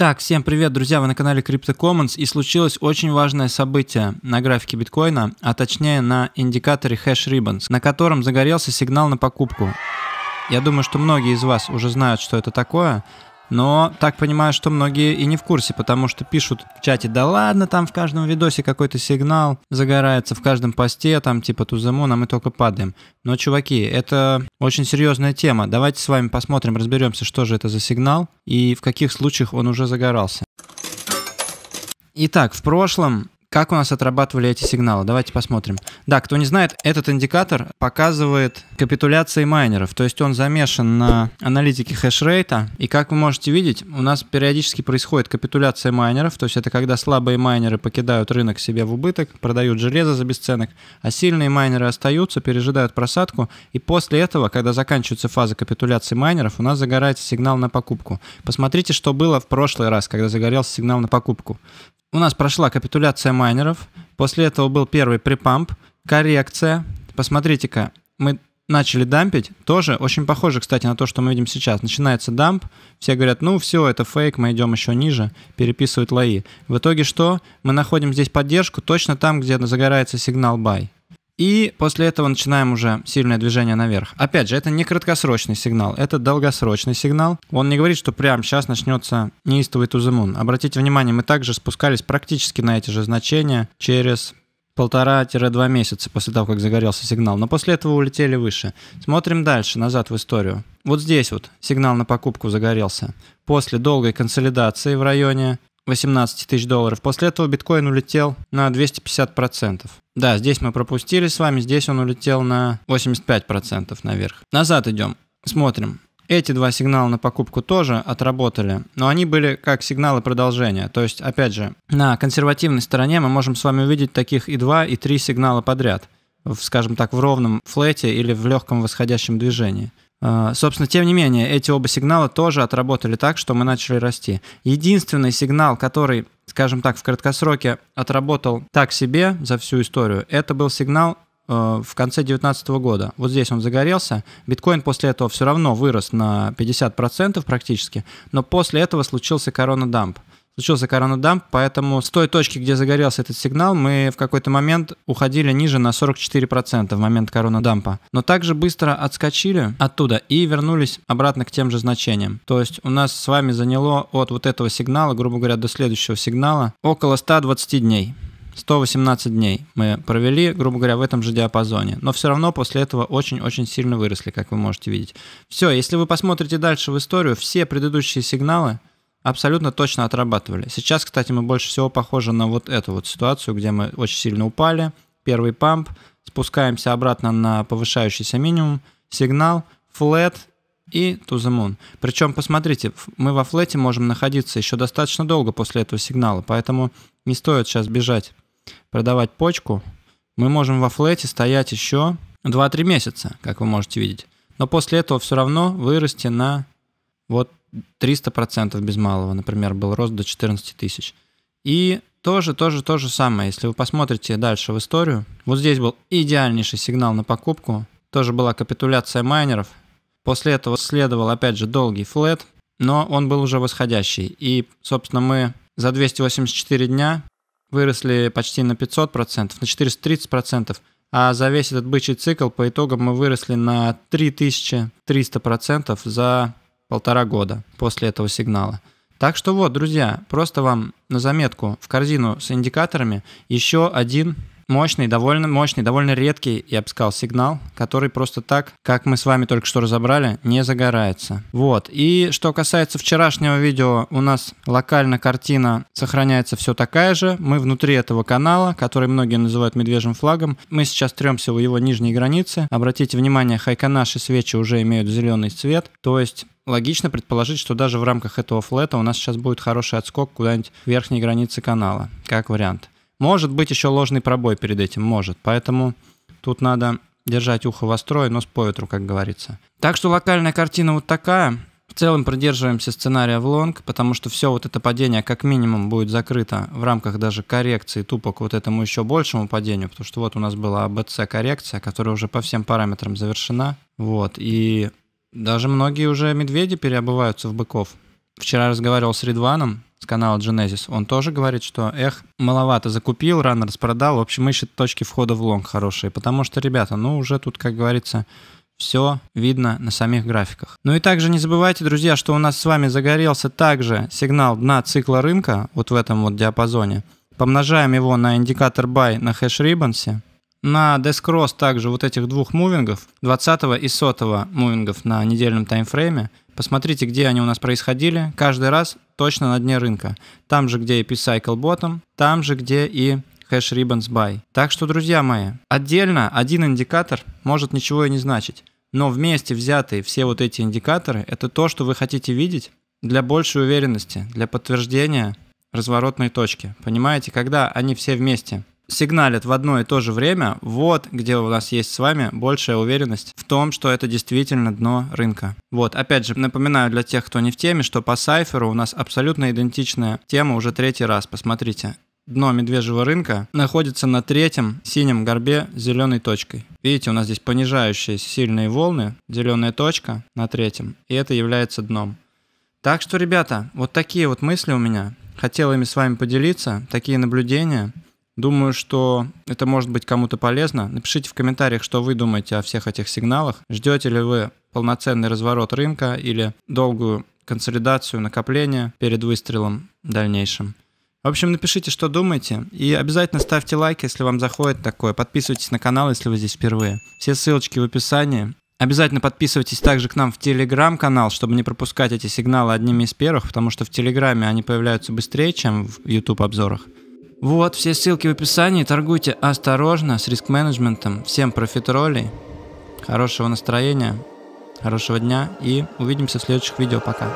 Так, всем привет, друзья, вы на канале Crypto Commons и случилось очень важное событие на графике биткоина, а точнее на индикаторе Hash Ribbons, на котором загорелся сигнал на покупку. Я думаю, что многие из вас уже знают, что это такое, но так понимаю, что многие и не в курсе, потому что пишут в чате, да ладно, там в каждом видосе какой-то сигнал загорается, в каждом посте, там типа туземон, нам мы только падаем. Но, чуваки, это очень серьезная тема. Давайте с вами посмотрим, разберемся, что же это за сигнал и в каких случаях он уже загорался. Итак, в прошлом как у нас отрабатывали эти сигналы? Давайте посмотрим. Да, кто не знает, этот индикатор показывает капитуляции майнеров, то есть он замешан на аналитике хешрейта, и как вы можете видеть, у нас периодически происходит капитуляция майнеров, то есть это когда слабые майнеры покидают рынок себе в убыток, продают железо за бесценок, а сильные майнеры остаются, пережидают просадку, и после этого, когда заканчивается фаза капитуляции майнеров, у нас загорается сигнал на покупку. Посмотрите, что было в прошлый раз, когда загорелся сигнал на покупку у нас прошла капитуляция майнеров, после этого был первый припамп, коррекция. Посмотрите-ка, мы начали дампить, тоже очень похоже, кстати, на то, что мы видим сейчас. Начинается дамп, все говорят, ну все, это фейк, мы идем еще ниже, переписывают лои. В итоге что? Мы находим здесь поддержку точно там, где загорается сигнал buy. И после этого начинаем уже сильное движение наверх. Опять же, это не краткосрочный сигнал, это долгосрочный сигнал. Он не говорит, что прямо сейчас начнется неистовый туземун. Обратите внимание, мы также спускались практически на эти же значения через полтора-два месяца после того, как загорелся сигнал, но после этого улетели выше. Смотрим дальше, назад в историю. Вот здесь вот сигнал на покупку загорелся. После долгой консолидации в районе 18 тысяч долларов. После этого биткоин улетел на 250%. Да, здесь мы пропустили с вами, здесь он улетел на 85% наверх. Назад идем, смотрим. Эти два сигнала на покупку тоже отработали, но они были как сигналы продолжения. То есть, опять же, на консервативной стороне мы можем с вами увидеть таких и два, и три сигнала подряд. В, скажем так, в ровном флете или в легком восходящем движении. А, собственно, тем не менее, эти оба сигнала тоже отработали так, что мы начали расти. Единственный сигнал, который, скажем так, в краткосроке отработал так себе за всю историю, это был сигнал э, в конце 2019 года. Вот здесь он загорелся. Биткоин после этого все равно вырос на 50% практически, но после этого случился коронадамп случился коронадамп, поэтому с той точки, где загорелся этот сигнал, мы в какой-то момент уходили ниже на 44% в момент коронадампа. Но также быстро отскочили оттуда и вернулись обратно к тем же значениям. То есть у нас с вами заняло от вот этого сигнала, грубо говоря, до следующего сигнала около 120 дней. 118 дней мы провели, грубо говоря, в этом же диапазоне. Но все равно после этого очень-очень сильно выросли, как вы можете видеть. Все, если вы посмотрите дальше в историю, все предыдущие сигналы абсолютно точно отрабатывали. Сейчас, кстати, мы больше всего похожи на вот эту вот ситуацию, где мы очень сильно упали, первый памп, спускаемся обратно на повышающийся минимум, сигнал, флет и to the moon. Причем, посмотрите, мы во флете можем находиться еще достаточно долго после этого сигнала, поэтому не стоит сейчас бежать продавать почку. Мы можем во флете стоять еще 2-3 месяца, как вы можете видеть. Но после этого все равно вырасти на вот 300% без малого, например, был рост до 14 тысяч. И тоже, тоже, то же самое. Если вы посмотрите дальше в историю, вот здесь был идеальнейший сигнал на покупку. Тоже была капитуляция майнеров. После этого следовал, опять же, долгий флет, но он был уже восходящий. И, собственно, мы за 284 дня выросли почти на 500%, на 430%, а за весь этот бычий цикл по итогам мы выросли на 3300% за полтора года после этого сигнала. Так что вот, друзья, просто вам на заметку в корзину с индикаторами еще один мощный, довольно мощный, довольно редкий, я бы сказал, сигнал, который просто так, как мы с вами только что разобрали, не загорается. Вот. И что касается вчерашнего видео, у нас локально картина сохраняется все такая же. Мы внутри этого канала, который многие называют медвежьим флагом. Мы сейчас тремся у его нижней границы. Обратите внимание, хайканаши свечи уже имеют зеленый цвет, то есть Логично предположить, что даже в рамках этого флета у нас сейчас будет хороший отскок куда-нибудь верхней границы канала, как вариант. Может быть еще ложный пробой перед этим, может. Поэтому тут надо держать ухо востро и нос по ветру, как говорится. Так что локальная картина вот такая. В целом придерживаемся сценария в лонг, потому что все вот это падение как минимум будет закрыто в рамках даже коррекции тупо к вот этому еще большему падению, потому что вот у нас была АБЦ коррекция, которая уже по всем параметрам завершена. Вот, и даже многие уже медведи переобуваются в быков. Вчера разговаривал с Ридваном с канала Genesis. Он тоже говорит, что, эх, маловато закупил, рано распродал. В общем, ищет точки входа в лонг хорошие. Потому что, ребята, ну уже тут, как говорится, все видно на самих графиках. Ну и также не забывайте, друзья, что у нас с вами загорелся также сигнал дна цикла рынка вот в этом вот диапазоне. Помножаем его на индикатор buy на хэш рибансе на Deskross также вот этих двух мувингов, 20 и 100 мувингов на недельном таймфрейме. Посмотрите, где они у нас происходили. Каждый раз точно на дне рынка. Там же, где и P-Cycle Bottom, там же, где и Hash Ribbons Buy. Так что, друзья мои, отдельно один индикатор может ничего и не значить. Но вместе взятые все вот эти индикаторы – это то, что вы хотите видеть для большей уверенности, для подтверждения разворотной точки. Понимаете, когда они все вместе – сигналят в одно и то же время, вот где у нас есть с вами большая уверенность в том, что это действительно дно рынка. Вот, опять же, напоминаю для тех, кто не в теме, что по сайферу у нас абсолютно идентичная тема уже третий раз, посмотрите. Дно медвежьего рынка находится на третьем синем горбе с зеленой точкой. Видите, у нас здесь понижающие сильные волны, зеленая точка на третьем, и это является дном. Так что, ребята, вот такие вот мысли у меня. Хотел ими с вами поделиться, такие наблюдения. Думаю, что это может быть кому-то полезно. Напишите в комментариях, что вы думаете о всех этих сигналах. Ждете ли вы полноценный разворот рынка или долгую консолидацию накопления перед выстрелом дальнейшем. В общем, напишите, что думаете, и обязательно ставьте лайк, если вам заходит такое. Подписывайтесь на канал, если вы здесь впервые. Все ссылочки в описании. Обязательно подписывайтесь также к нам в Телеграм-канал, чтобы не пропускать эти сигналы одними из первых, потому что в Телеграме они появляются быстрее, чем в YouTube-обзорах. Вот, все ссылки в описании. Торгуйте осторожно с риск-менеджментом. Всем профитролей, хорошего настроения, хорошего дня и увидимся в следующих видео. Пока.